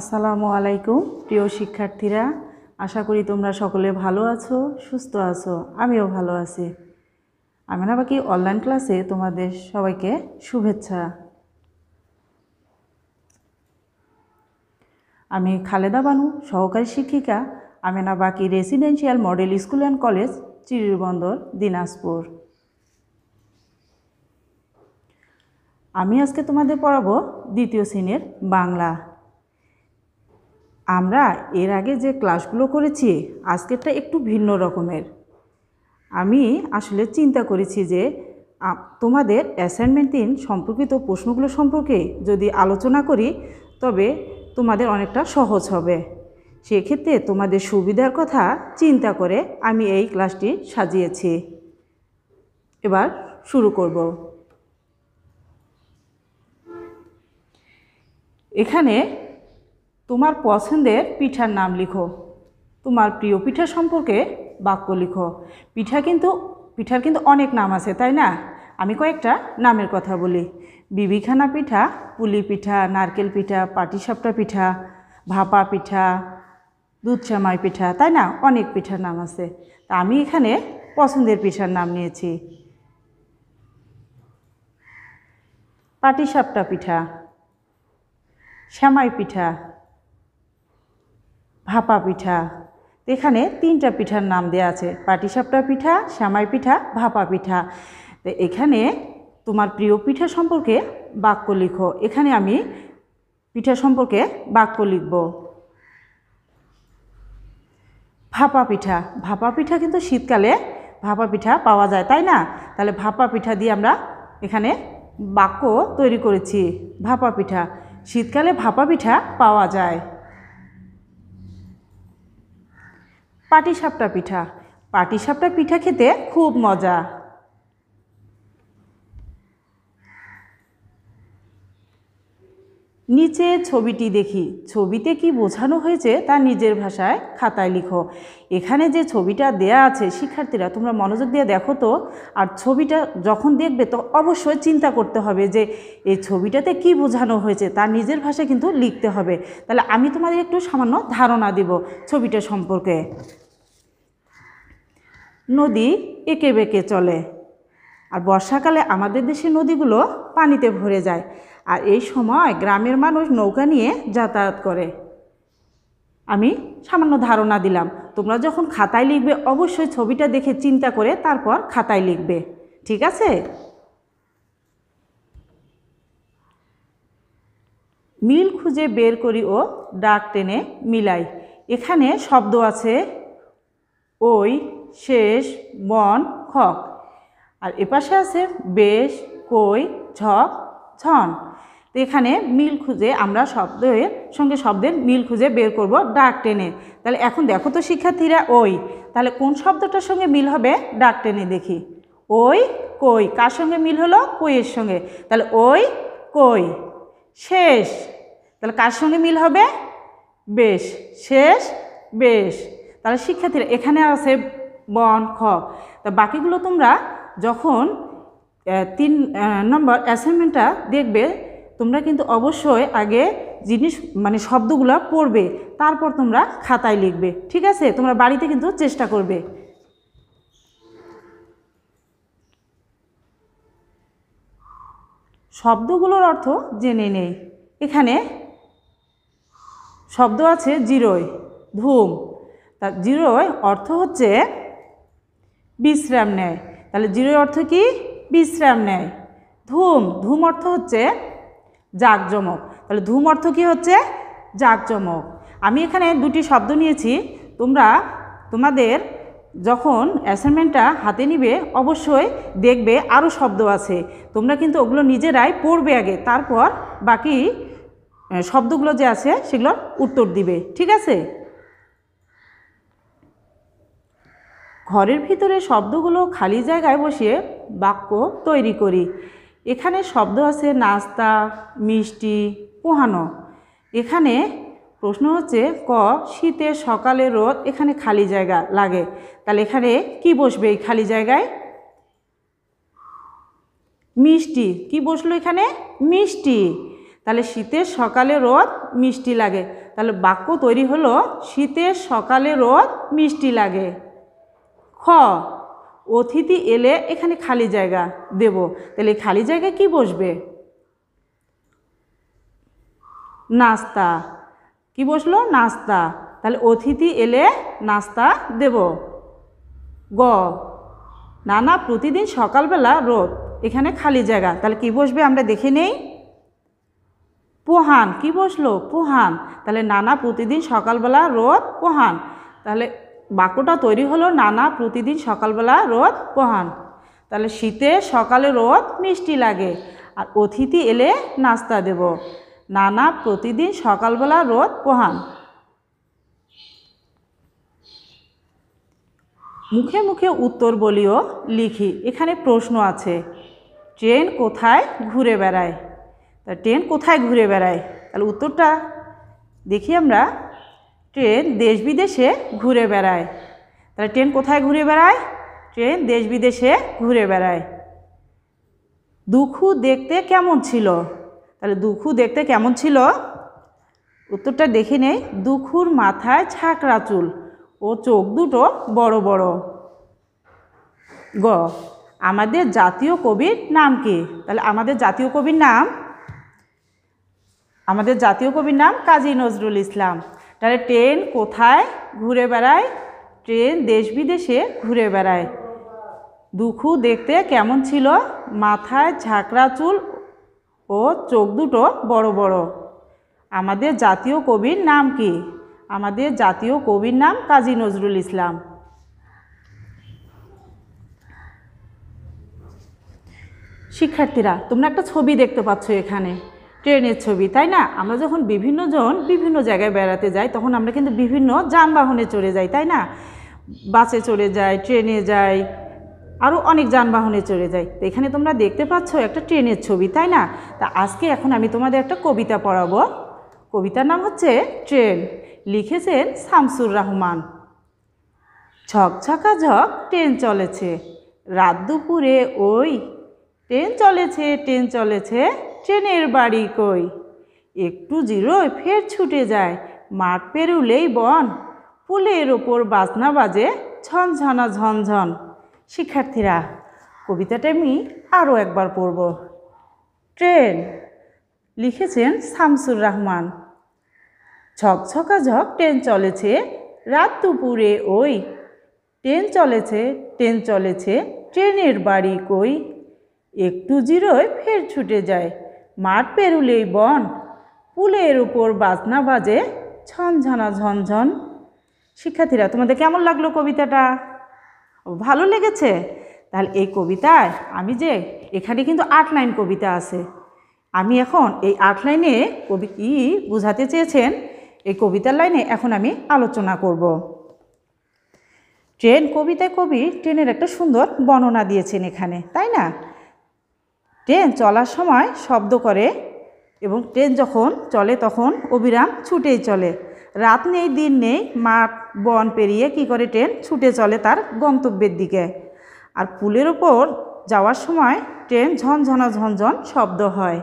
আসসালামু আলাইকুম প্রিয় শিক্ষার্থীরা আশা করি তোমরা সকলে ভালো আছো সুস্থ আছো আমিও ভালো আছি আমি না বাকি অনলাইন ক্লাসে তোমাদের সবাইকে শুভেচ্ছা আমি খালেদা বানু সহকারী শিক্ষিকা আমি না বাকি residential model school and college Chirirbandar Dinajpur আমি আজকে তোমাদের পড়াবো দ্বিতীয় শ্রেণীর বাংলা আমরা এর আগে যে ক্লাসগুলো করেছি আজকেরটা একটু ভিন্ন রকমের আমি আসলে চিন্তা করেছি যে তোমাদের অ্যাসাইনমেন্ট তিন সম্পর্কিত প্রশ্নগুলো সম্পর্কে যদি আলোচনা করি তবে তোমাদের অনেকটা সহজ হবে সেক্ষেত্রে তোমাদের সুবিধার কথা চিন্তা করে আমি এই ক্লাসটি সাজিয়েছি এবার শুরু করব এখানে তোমার পছন্দের পিঠার নাম লিখো তোমার প্রিয় পিঠা সম্পর্কে বাক্য লিখো পিঠা কিন্তু পিঠার কিন্তু অনেক নাম আছে তাই না আমি কয়েকটা নামের কথা বলি বিবিখানা পিঠা পুলি পিঠা নারকেল পিঠা পাটিসাপটা পিঠা ভাপা পিঠা দুধসামাই পিঠা তাই না অনেক পিঠার নাম আছে তা আমি এখানে পছন্দের পিঠার নাম নিয়েছি পাটিসাপটা পিঠা শ্যামাই পিঠা ভাপা পিঠা এখানে তিনটা পিঠার নাম দেওয়া আছে পাটিসাপটা পিঠা শ্যামাই পিঠা ভাপা পিঠা তো এখানে তোমার প্রিয় পিঠা সম্পর্কে বাক্য লিখো এখানে আমি পিঠা সম্পর্কে বাক্য লিখব ভাপা পিঠা ভাপা পিঠা কিন্তু শীতকালে ভাপা পিঠা পাওয়া যায় তাই না তাহলে ভাপা পিঠা দিয়ে আমরা এখানে বাক্য তৈরি করেছি ভাপা পিঠা শীতকালে ভাপা পিঠা পাওয়া যায় পাটিসাপটা পিঠা পাটিসাপটা পিঠা খেতে খুব মজা নিচে ছবিটি দেখি ছবিতে কি বোঝানো হয়েছে তা নিজের ভাষায় খাতায় লিখো এখানে যে ছবিটা দেয়া আছে শিক্ষার্থীরা তোমরা মনোযোগ দিয়ে দেখো তো আর ছবিটা যখন দেখবে তো অবশ্যই চিন্তা করতে হবে যে এই ছবিটাতে কি বোঝানো হয়েছে তা নিজের ভাষায় কিন্তু লিখতে হবে তাহলে আমি তোমাদের একটু সামান্য ধারণা দিব ছবিটা সম্পর্কে নদী এঁকে বেঁকে চলে আর বর্ষাকালে আমাদের দেশে নদীগুলো পানিতে ভরে যায় আর এই সময় গ্রামের মানুষ নৌকা নিয়ে যাতায়াত করে আমি সামান্য ধারণা দিলাম তোমরা যখন খাতায় লিখবে অবশ্যই ছবিটা দেখে চিন্তা করে তারপর খাতায় লিখবে ঠিক আছে মিল খুঁজে বের করি ও ডাক টেনে মিলাই এখানে শব্দ আছে ওই শেষ বন খক আর এপাশে আছে বেশ কই ঝক ছন তো এখানে মিল খুঁজে আমরা শব্দের সঙ্গে শব্দের মিল খুঁজে বের করব ডাক টেনে তাহলে এখন দেখো তো শিক্ষার্থীরা ওই তাহলে কোন শব্দটার সঙ্গে মিল হবে ডাক টেনে দেখি ওই কই কার সঙ্গে মিল হলো কইয়ের সঙ্গে তাহলে ওই কই শেষ তাহলে কার সঙ্গে মিল হবে বেশ শেষ বেশ তাহলে শিক্ষার্থীরা এখানে আছে বন খ তা বাকিগুলো তোমরা যখন তিন নম্বর অ্যাসাইনমেন্টটা দেখবে তোমরা কিন্তু অবশ্যই আগে জিনিস মানে শব্দগুলো পড়বে তারপর তোমরা খাতায় লিখবে ঠিক আছে তোমরা বাড়িতে কিন্তু চেষ্টা করবে শব্দগুলোর অর্থ জেনে নেই এখানে শব্দ আছে জিরোয় ধুম তা জিরোয় অর্থ হচ্ছে বিশ্রাম নেয় তাহলে জিরোয় অর্থ কী বিশ্রাম নেয় ধূম ধূম অর্থ হচ্ছে জাঁকজমক তাহলে ধূম অর্থ কী হচ্ছে জাঁকজমক আমি এখানে দুটি শব্দ নিয়েছি তোমরা তোমাদের যখন অ্যাসাইনমেন্টটা হাতে নিবে অবশ্যই দেখবে আরও শব্দ আছে তোমরা কিন্তু ওগুলো নিজেরাই পড়বে আগে তারপর বাকি শব্দগুলো যে আছে সেগুলোর উত্তর দিবে ঠিক আছে ঘরের ভিতরে শব্দগুলো খালি জায়গায় বসিয়ে বাক্য তৈরি করি এখানে শব্দ আছে নাস্তা মিষ্টি পোহানো এখানে প্রশ্ন হচ্ছে ক শীতে সকালে রোদ এখানে খালি জায়গা লাগে তাহলে এখানে কি বসবে এই খালি জায়গায় মিষ্টি কি বসলো এখানে মিষ্টি তাহলে শীতের সকালে রোদ মিষ্টি লাগে তাহলে বাক্য তৈরি হলো শীতের সকালে রোদ মিষ্টি লাগে খ অতিথি এলে এখানে খালি জায়গা দেব তাহলে খালি জায়গায় কি বসবে নাস্তা কি বসলো নাস্তা তাহলে অতিথি এলে নাস্তা দেব গ নানা প্রতিদিন সকালবেলা রোদ এখানে খালি জায়গা তাহলে কি বসবে আমরা দেখে নেই পোহান কি বসলো পোহান তাহলে নানা প্রতিদিন সকালবেলা রোদ পোহান তাহলে বাক্যটা তৈরি হলো নানা প্রতিদিন সকালবেলা রোদ পোহান তাহলে শীতে সকালে রোদ মিষ্টি লাগে আর অতিথি এলে নাস্তা দেব নানা প্রতিদিন সকালবেলা রোদ পোহান মুখে মুখে উত্তর বলিও লিখি এখানে প্রশ্ন আছে ট্রেন কোথায় ঘুরে বেড়ায় তা ট্রেন কোথায় ঘুরে বেড়ায় তাহলে উত্তরটা দেখি আমরা ট্রেন দেশ বিদেশে ঘুরে বেড়ায় তাহলে ট্রেন কোথায় ঘুরে বেড়ায় ট্রেন দেশ বিদেশে ঘুরে বেড়ায় দুখু দেখতে কেমন ছিল তাহলে দুখু দেখতে কেমন ছিল উত্তরটা দেখে নেই দুখুর মাথায় ছাকরা চুল ও চোখ দুটো বড় বড় গ আমাদের জাতীয় কবির নাম কি তাহলে আমাদের জাতীয় কবির নাম আমাদের জাতীয় কবির নাম কাজী নজরুল ইসলাম তাহলে ট্রেন কোথায় ঘুরে বেড়ায় ট্রেন দেশ বিদেশে ঘুরে বেড়ায় দুখু দেখতে কেমন ছিল মাথায় ঝাঁকড়া চুল ও চোখ দুটো বড় বড় আমাদের জাতীয় কবির নাম কি আমাদের জাতীয় কবির নাম কাজী নজরুল ইসলাম শিক্ষার্থীরা তোমরা একটা ছবি দেখতে পাচ্ছ এখানে ট্রেনের ছবি তাই না আমরা যখন বিভিন্ন জন বিভিন্ন জায়গায় বেড়াতে যাই তখন আমরা কিন্তু বিভিন্ন যানবাহনে চড়ে যাই তাই না বাসে চড়ে যাই ট্রেনে যাই আরও অনেক যানবাহনে চড়ে যাই তো এখানে তোমরা দেখতে পাচ্ছ একটা ট্রেনের ছবি তাই না তা আজকে এখন আমি তোমাদের একটা কবিতা পড়াবো কবিতার নাম হচ্ছে ট্রেন লিখেছেন শামসুর রহমান ঝকঝকা ঝক ট্রেন চলেছে রাত দুপুরে ওই ট্রেন চলেছে ট্রেন চলেছে ট্রেনের বাড়ি কই একটু জিরোয় ফের ছুটে যায় মাঠ পেরুলেই বন পুলের ওপর বাজনা বাজে ঝনঝনা ঝনঝন শিক্ষার্থীরা কবিতাটা আমি আরও একবার পড়ব ট্রেন লিখেছেন শামসুর রহমান ঝকঝকা ঝক ট্রেন চলেছে রাত দুপুরে ওই ট্রেন চলেছে ট্রেন চলেছে ট্রেনের বাড়ি কই একটু জিরোয় ফের ছুটে যায় মাঠ পেরুলেই বন পুলের উপর বাজনা বাজে ঝনঝনা ঝনঝন শিক্ষার্থীরা তোমাদের কেমন লাগলো কবিতাটা ভালো লেগেছে তাহলে এই কবিতায় আমি যে এখানে কিন্তু আট লাইন কবিতা আছে আমি এখন এই আট লাইনে কবি কি বুঝাতে চেয়েছেন এই কবিতার লাইনে এখন আমি আলোচনা করব ট্রেন কবিতায় কবি ট্রেনের একটা সুন্দর বর্ণনা দিয়েছেন এখানে তাই না ট্রেন চলার সময় শব্দ করে এবং ট্রেন যখন চলে তখন অবিরাম ছুটেই চলে রাত নেই দিন নেই মাঠ বন পেরিয়ে কি করে ট্রেন ছুটে চলে তার গন্তব্যের দিকে আর পুলের ওপর যাওয়ার সময় ট্রেন ঝনঝনা ঝনঝন শব্দ হয়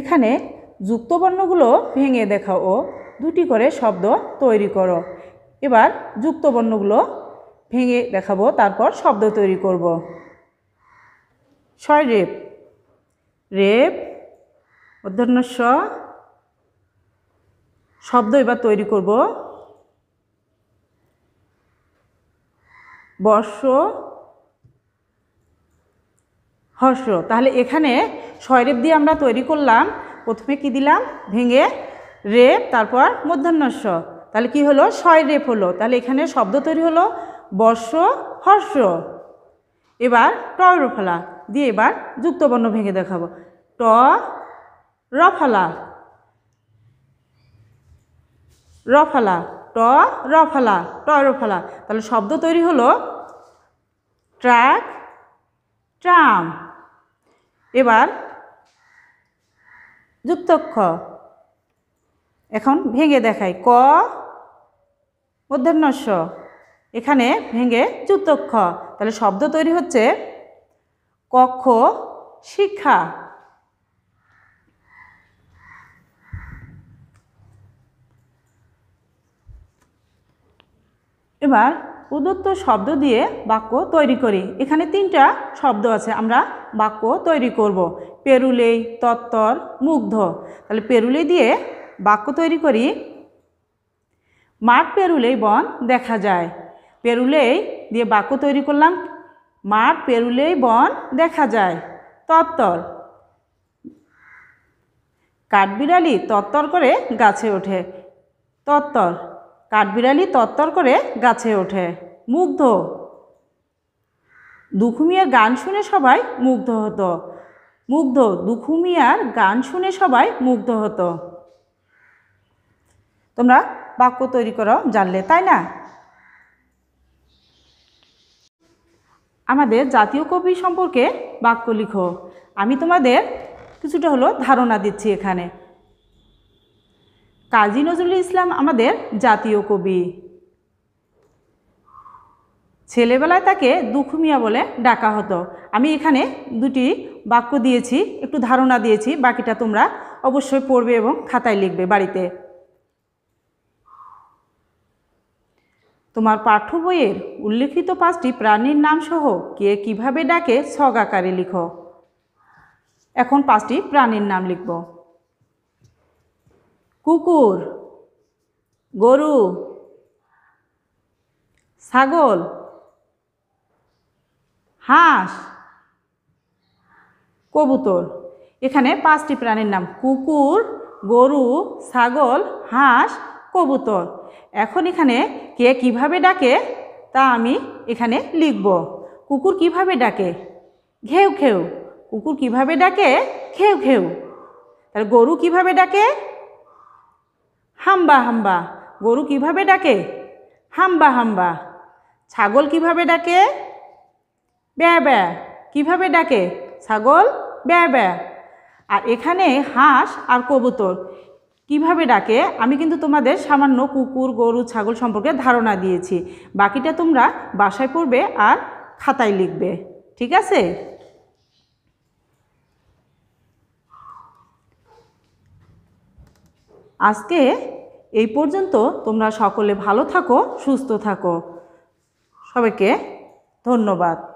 এখানে যুক্তবর্ণগুলো ভেঙে ভেঙে দেখাও দুটি করে শব্দ তৈরি করো এবার যুক্ত বর্ণগুলো ভেঙে দেখাবো তারপর শব্দ তৈরি করব ছয় রেপ রেপ অধ্যন্যস্ব শব্দ এবার তৈরি করব বর্ষ হর্ষ তাহলে এখানে রেপ দিয়ে আমরা তৈরি করলাম প্রথমে কি দিলাম ভেঙে রেপ তারপর মধ্যাহ্নস্ব তাহলে কি হলো ছয় রেপ হলো তাহলে এখানে শব্দ তৈরি হলো বর্ষ হর্ষ এবার ট রফলা দিয়ে এবার যুক্তবর্ণ ভেঙে দেখাবো ট রফলা রফালা ট রফালা ট রফালা তাহলে শব্দ তৈরি হলো ট্রাক ট্রাম এবার যুক্তক্ষ এখন ভেঙে দেখাই ক মধ্যাহ্নস এখানে ভেঙে চুতক্ষ তাহলে শব্দ তৈরি হচ্ছে কক্ষ শিক্ষা এবার উদত্ত শব্দ দিয়ে বাক্য তৈরি করি এখানে তিনটা শব্দ আছে আমরা বাক্য তৈরি করব পেরুলেই তত্তর মুগ্ধ তাহলে পেরুলে দিয়ে বাক্য তৈরি করি মাঠ পেরুলেই বন দেখা যায় পেরুলেই দিয়ে বাক্য তৈরি করলাম মাঠ পেরুলেই বন দেখা যায় তত্তর কাঠবিড়ালি তত্তর করে গাছে ওঠে তত্তর কাঠবিড়ালি তত্তর করে গাছে ওঠে মুগ্ধ দুখুমিয়ার গান শুনে সবাই মুগ্ধ হতো মুগ্ধ দুখুমিয়ার গান শুনে সবাই মুগ্ধ হতো তোমরা বাক্য তৈরি করো জানলে তাই না আমাদের জাতীয় কবি সম্পর্কে বাক্য লিখো আমি তোমাদের কিছুটা হলো ধারণা দিচ্ছি এখানে কাজী নজরুল ইসলাম আমাদের জাতীয় কবি ছেলেবেলায় তাকে দুখুমিয়া বলে ডাকা হতো আমি এখানে দুটি বাক্য দিয়েছি একটু ধারণা দিয়েছি বাকিটা তোমরা অবশ্যই পড়বে এবং খাতায় লিখবে বাড়িতে তোমার পাঠ্য বইয়ের উল্লিখিত পাঁচটি প্রাণীর নাম সহ কে কিভাবে ডাকে ছগ আকারে লিখো এখন পাঁচটি প্রাণীর নাম লিখব কুকুর গরু ছাগল হাঁস কবুতর এখানে পাঁচটি প্রাণীর নাম কুকুর গরু ছাগল হাঁস কবুতর এখন এখানে কে কিভাবে ডাকে তা আমি এখানে লিখব কুকুর কিভাবে ডাকে ঘেউ ঘেউ কুকুর কিভাবে ডাকে ঘেউ ঘেউ তাহলে গরু কিভাবে ডাকে হাম্বা হাম্বা গরু কিভাবে ডাকে হাম্বা হাম্বা ছাগল কিভাবে ডাকে ব্যা ব্যা কীভাবে ডাকে ছাগল ব্যা ব্যা আর এখানে হাঁস আর কবুতর কিভাবে ডাকে আমি কিন্তু তোমাদের সামান্য কুকুর গরু ছাগল সম্পর্কে ধারণা দিয়েছি বাকিটা তোমরা বাসায় পড়বে আর খাতায় লিখবে ঠিক আছে আজকে এই পর্যন্ত তোমরা সকলে ভালো থাকো সুস্থ থাকো সবাইকে ধন্যবাদ